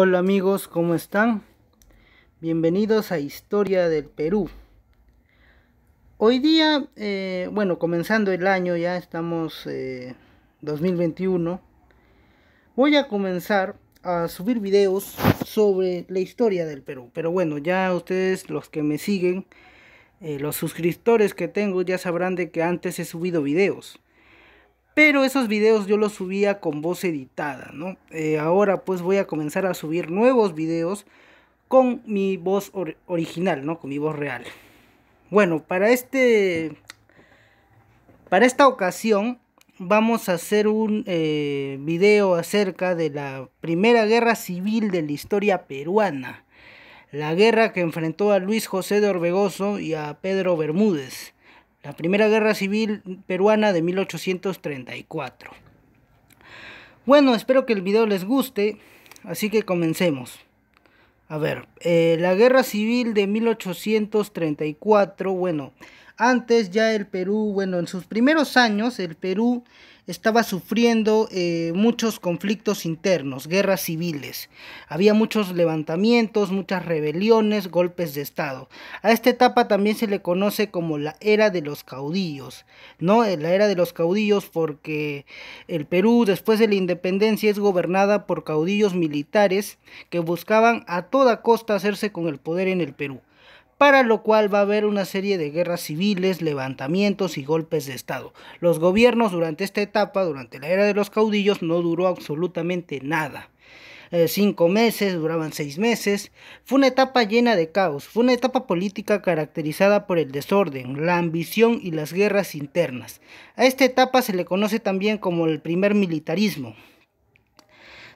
Hola amigos, ¿cómo están? Bienvenidos a Historia del Perú. Hoy día, eh, bueno, comenzando el año, ya estamos 2021, eh, voy a comenzar a subir videos sobre la historia del Perú. Pero bueno, ya ustedes, los que me siguen, eh, los suscriptores que tengo, ya sabrán de que antes he subido videos pero esos videos yo los subía con voz editada, ¿no? Eh, ahora pues voy a comenzar a subir nuevos videos con mi voz original, ¿no? Con mi voz real. Bueno, para este... Para esta ocasión vamos a hacer un eh, video acerca de la primera guerra civil de la historia peruana. La guerra que enfrentó a Luis José de Orbegoso y a Pedro Bermúdez la Primera Guerra Civil Peruana de 1834. Bueno, espero que el video les guste, así que comencemos. A ver, eh, la Guerra Civil de 1834, bueno, antes ya el Perú, bueno, en sus primeros años el Perú estaba sufriendo eh, muchos conflictos internos, guerras civiles. Había muchos levantamientos, muchas rebeliones, golpes de Estado. A esta etapa también se le conoce como la era de los caudillos, ¿no? La era de los caudillos porque el Perú después de la independencia es gobernada por caudillos militares que buscaban a toda costa hacerse con el poder en el Perú para lo cual va a haber una serie de guerras civiles, levantamientos y golpes de Estado. Los gobiernos durante esta etapa, durante la era de los caudillos, no duró absolutamente nada. Eh, cinco meses, duraban seis meses. Fue una etapa llena de caos, fue una etapa política caracterizada por el desorden, la ambición y las guerras internas. A esta etapa se le conoce también como el primer militarismo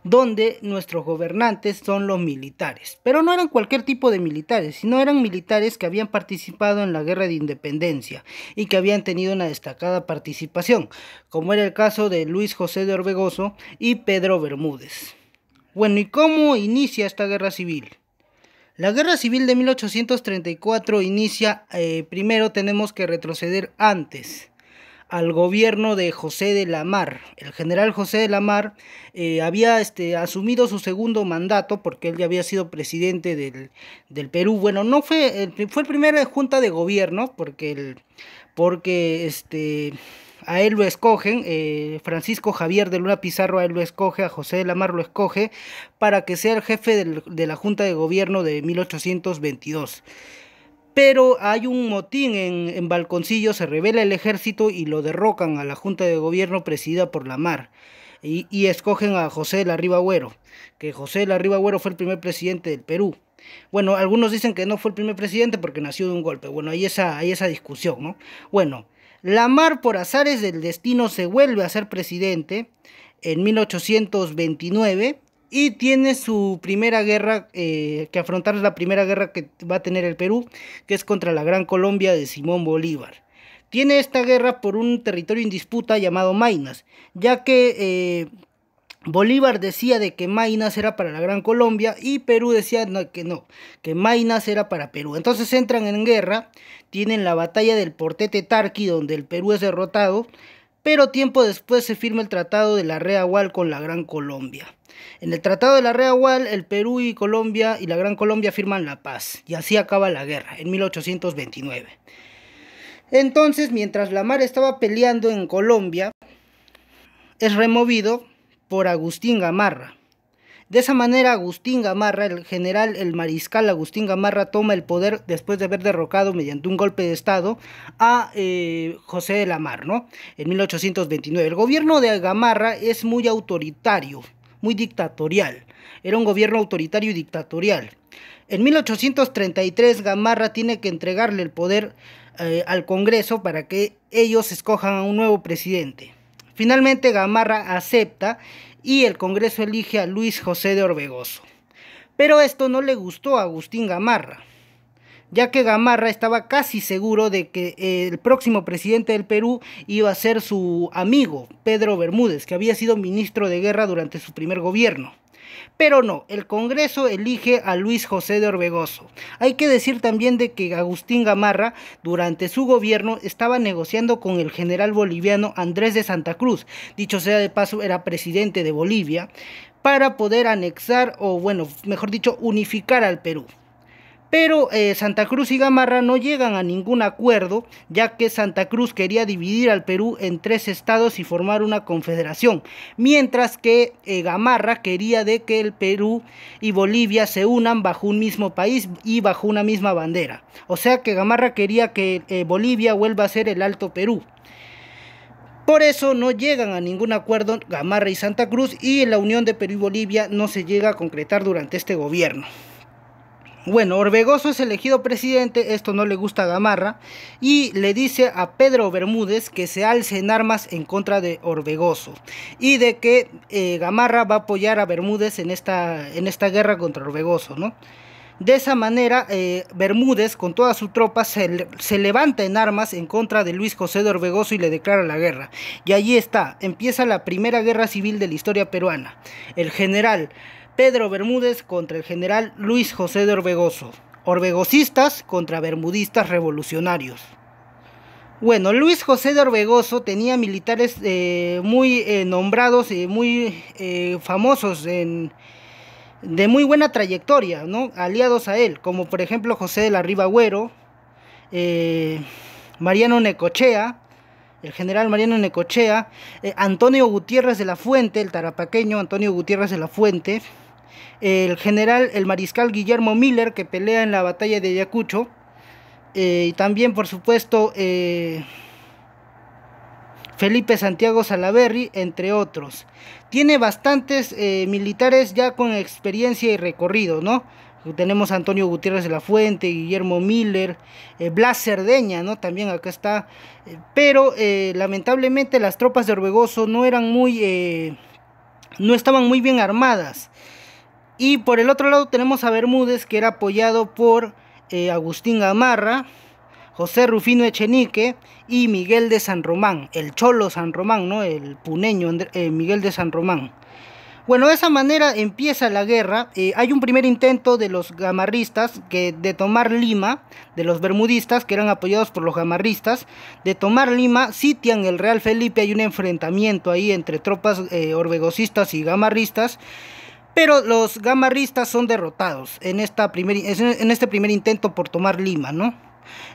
donde nuestros gobernantes son los militares. Pero no eran cualquier tipo de militares, sino eran militares que habían participado en la guerra de independencia y que habían tenido una destacada participación, como era el caso de Luis José de Orbegoso y Pedro Bermúdez. Bueno, ¿y cómo inicia esta guerra civil? La guerra civil de 1834 inicia, eh, primero tenemos que retroceder antes al gobierno de José de la Mar. El general José de la Mar eh, había este, asumido su segundo mandato porque él ya había sido presidente del, Perú. Bueno, no fue, el, eh, fue el primera junta de gobierno porque, el, porque este, a él lo escogen, eh, Francisco Javier de Luna Pizarro a él lo escoge, a José de la Mar lo escoge para que sea el jefe de la junta de gobierno de 1822 pero hay un motín en, Balconcillo, se revela el ejército y lo derrocan a la Junta de Gobierno presidida por Lamar. Y, y escogen a José de la Riva que José de la Riva fue el primer presidente del Perú. Bueno, algunos dicen que no fue el primer presidente porque nació de un golpe. Bueno, ahí esa, hay esa discusión, ¿no? Bueno, Lamar por azares del destino se vuelve a ser presidente en 1829 y tiene su primera guerra eh, que afrontar es la primera guerra que va a tener el Perú, que es contra la Gran Colombia de Simón Bolívar. Tiene esta guerra por un territorio en disputa llamado Mainas, ya que eh, Bolívar decía de que Mainas era para la Gran Colombia y Perú decía que no, que Mainas era para Perú. Entonces entran en guerra, tienen la batalla del Portete Tarqui, donde el Perú es derrotado, pero tiempo después se firma el Tratado de la Reagual con la Gran Colombia. En el Tratado de la Reagual, el Perú y Colombia y la Gran Colombia firman la paz, y así acaba la guerra, en 1829. Entonces, mientras Lamar estaba peleando en Colombia, es removido por Agustín Gamarra. De esa manera, Agustín Gamarra, el general, el mariscal Agustín Gamarra, toma el poder después de haber derrocado mediante un golpe de Estado a eh, José de Lamar ¿no? En 1829. El gobierno de Gamarra es muy autoritario muy dictatorial. Era un gobierno autoritario y dictatorial. En 1833 Gamarra tiene que entregarle el poder eh, al Congreso para que ellos escojan a un nuevo presidente. Finalmente Gamarra acepta y el Congreso elige a Luis José de Orbegoso. Pero esto no le gustó a Agustín Gamarra ya que Gamarra estaba casi seguro de que eh, el próximo presidente del Perú iba a ser su amigo, Pedro Bermúdez, que había sido ministro de guerra durante su primer gobierno. Pero no, el Congreso elige a Luis José de Orbegoso. Hay que decir también de que Agustín Gamarra, durante su gobierno, estaba negociando con el general boliviano Andrés de Santa Cruz, dicho sea de paso, era presidente de Bolivia, para poder anexar o, bueno, mejor dicho, unificar al Perú pero eh, Santa Cruz y Gamarra no llegan a ningún acuerdo, ya que Santa Cruz quería dividir al Perú en tres estados y formar una confederación, mientras que eh, Gamarra quería de que el Perú y Bolivia se unan bajo un mismo país y bajo una misma bandera. O sea que Gamarra quería que eh, Bolivia vuelva a ser el Alto Perú. Por eso no llegan a ningún acuerdo Gamarra y Santa Cruz y la unión de Perú y Bolivia no se llega a concretar durante este gobierno. Bueno, Orbegoso es elegido presidente, esto no le gusta a Gamarra, y le dice a Pedro Bermúdez que se alce en armas en contra de Orbegoso y de que eh, Gamarra va a apoyar a Bermúdez en esta, en esta guerra contra Orbegoso, ¿no? De esa manera, eh, Bermúdez con toda su tropa se, se, levanta en armas en contra de Luis José de Orbegoso y le declara la guerra. Y allí está, empieza la primera guerra civil de la historia peruana. El general Pedro Bermúdez contra el general Luis José de Orbegoso. Orbegocistas contra bermudistas revolucionarios. Bueno, Luis José de Orbegoso tenía militares eh, muy eh, nombrados y muy eh, famosos de muy buena trayectoria, Aliados a él, como por ejemplo José de la Riva Mariano Necochea, el general Mariano Necochea, Antonio Gutiérrez de la Fuente, el tarapaqueño Antonio Gutiérrez de la Fuente, el general, el mariscal Guillermo Miller, que pelea en la batalla de Ayacucho, eh, y también, por supuesto, eh, Felipe Santiago Salaverry, entre otros. Tiene bastantes eh, militares ya con experiencia y recorrido, ¿no? Tenemos Antonio Gutiérrez de la Fuente, Guillermo Miller, Blas Cerdeña, ¿no? También acá está. Pero lamentablemente las tropas de Orbegoso no eran muy. no estaban muy bien armadas. Y por el otro lado tenemos a Bermúdez, que era apoyado por eh, Agustín Gamarra, José Rufino Echenique y Miguel de San Román, el cholo San Román, ¿no? el puneño eh, Miguel de San Román. Bueno, de esa manera empieza la guerra. Eh, hay un primer intento de los gamarristas que, de tomar Lima, de los bermudistas que eran apoyados por los gamarristas, de tomar Lima, sitian el Real Felipe, hay un enfrentamiento ahí entre tropas eh, y gamarristas pero los gamarristas son derrotados en, esta en este primer intento por tomar Lima, ¿no?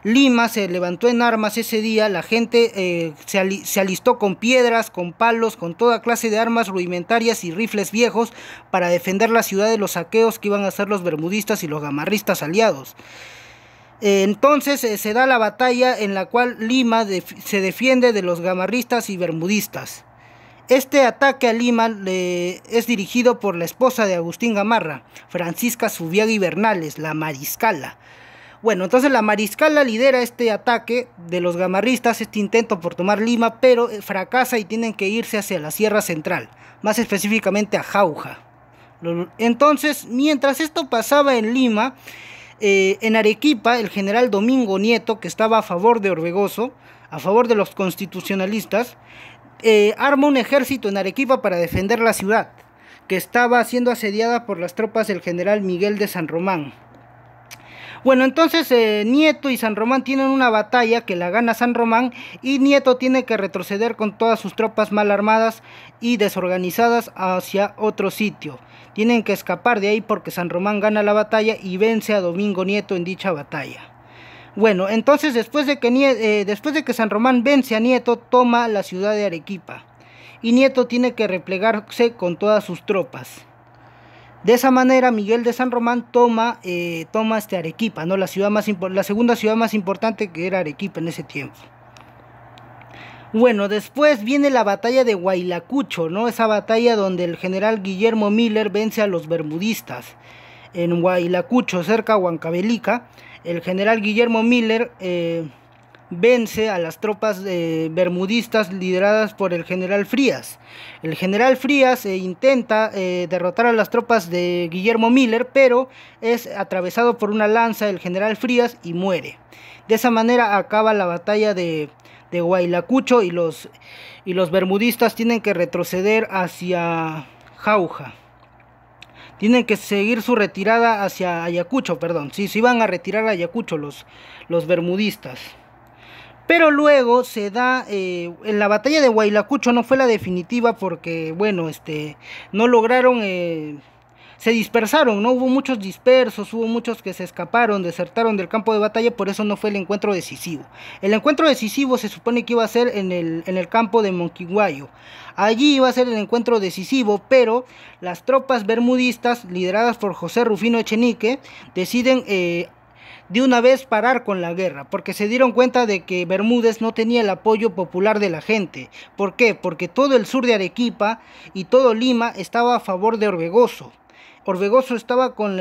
Lima se levantó en armas ese día, la gente eh, se, alistó con piedras, con palos, con toda clase de armas rudimentarias y rifles viejos para defender la ciudad de los saqueos que iban a hacer los bermudistas y los gamarristas aliados. entonces eh, se da la batalla en la cual Lima se defiende de los gamarristas y bermudistas. Este ataque a Lima es dirigido por la esposa de Agustín Gamarra, Francisca y Bernales, la mariscala. Bueno, entonces la mariscala lidera este ataque de los gamarristas, este intento por tomar Lima, pero eh, fracasa y tienen que irse hacia la Sierra Central, más específicamente a Jauja. Entonces, mientras esto pasaba en Lima, eh, en Arequipa, el general Domingo Nieto, que estaba a favor de Orbegoso, a favor de los constitucionalistas, eh, arma un ejército en Arequipa para defender la ciudad, que estaba siendo asediada por las tropas del general Miguel de San Román. Bueno, entonces eh, Nieto y San Román tienen una batalla que la gana San Román y Nieto tiene que retroceder con todas sus tropas mal armadas y desorganizadas hacia otro sitio. Tienen que escapar de ahí porque San Román gana la batalla y vence a Domingo Nieto en dicha batalla. Bueno, entonces después de que, eh, después de que San Román vence a Nieto, toma la ciudad de Arequipa. Y Nieto tiene que replegarse con todas sus tropas. De esa manera, Miguel de San Román toma, eh, toma este Arequipa, ¿no? la, ciudad más la segunda ciudad más importante que era Arequipa en ese tiempo. Bueno, después viene la batalla de Guaylacucho. ¿no? Esa batalla donde el general Guillermo Miller vence a los bermudistas en Guaylacucho, cerca a Huancabelica el general Guillermo Miller eh, vence a las tropas eh, bermudistas lideradas por el general Frías. El general Frías eh, intenta derrotar a las tropas de Guillermo Miller, pero es atravesado por una lanza del general Frías y muere. De esa manera acaba la batalla de, de Guaylacucho y los bermudistas tienen que retroceder hacia Jauja tienen que seguir su retirada hacia Ayacucho, perdón, sí, se iban a retirar a Ayacucho los, los bermudistas. Pero luego se da, eh, en la batalla de Guaylacucho no fue la definitiva porque, bueno, este, no lograron... Eh, se dispersaron, ¿no? Hubo muchos dispersos, hubo muchos que se escaparon, desertaron del campo de batalla, por eso no fue el encuentro decisivo. El encuentro decisivo se supone que iba a ser en el, en el campo de Monquiguayo. Allí iba a ser el encuentro decisivo, pero las tropas bermudistas, lideradas por José Rufino Echenique, deciden eh, de una vez parar con la guerra, porque se dieron cuenta de que Bermúdez no tenía el apoyo popular de la gente. ¿Por qué? Porque todo el sur de Arequipa y todo Lima estaba a favor de Orbegoso. Orbegoso estaba con,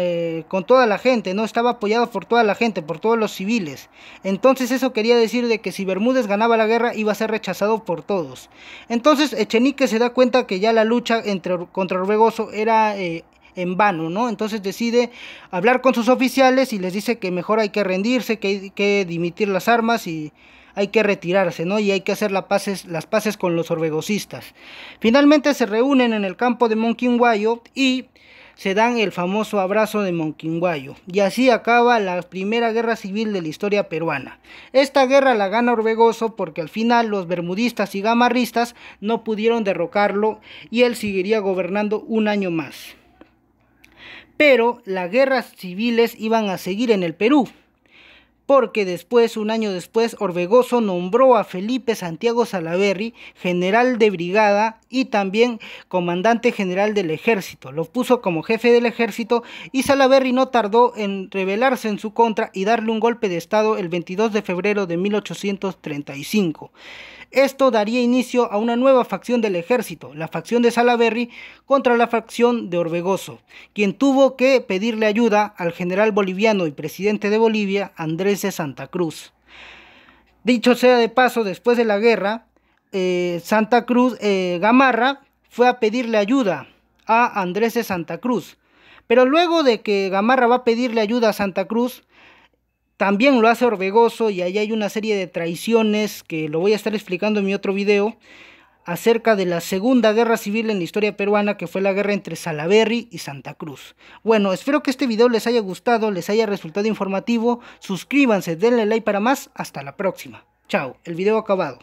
con toda la gente, no estaba apoyado por toda la gente, por todos los civiles. Entonces eso quería decir de que si Bermúdez ganaba la guerra iba a ser rechazado por todos. Entonces Echenique se da cuenta que ya la lucha contra Orbegoso era eh, en vano, ¿no? Entonces decide hablar con sus oficiales y les dice que mejor hay que rendirse, que hay que dimitir las armas y hay que retirarse, ¿no? Y hay que hacer las paces con los orbegosistas. Finalmente se reúnen en el campo de Monquinguayo y se dan el famoso abrazo de Monquinguayo y así acaba la primera guerra civil de la historia peruana. Esta guerra la gana Orbegoso porque al final los bermudistas y gamarristas no pudieron derrocarlo y él seguiría gobernando un año más. Pero las guerras civiles iban a seguir en el Perú porque después, un año después, Orbegoso nombró a Felipe Santiago Salaverry general de brigada y también comandante general del ejército. Lo puso como jefe del ejército y Salaverry no tardó en rebelarse en su contra y darle un golpe de estado el 22 de febrero de 1835. Esto daría inicio a una nueva facción del ejército, la facción de Salaverry contra la facción de Orbegoso, quien tuvo que pedirle ayuda al general boliviano y presidente de Bolivia, Andrés de Santa Cruz. Dicho sea de paso, después de la guerra, eh, Santa Cruz eh, Gamarra fue a pedirle ayuda a Andrés de Santa Cruz. Pero luego de que Gamarra va a pedirle ayuda a Santa Cruz, también lo hace Orbegoso y ahí hay una serie de traiciones que lo voy a estar explicando en mi otro video acerca de la Segunda Guerra Civil en la historia peruana, que fue la guerra entre Salaberry y Santa Cruz. Bueno, espero que este video les haya gustado, les haya resultado informativo. Suscríbanse, denle like para más. Hasta la próxima. Chao, el video acabado.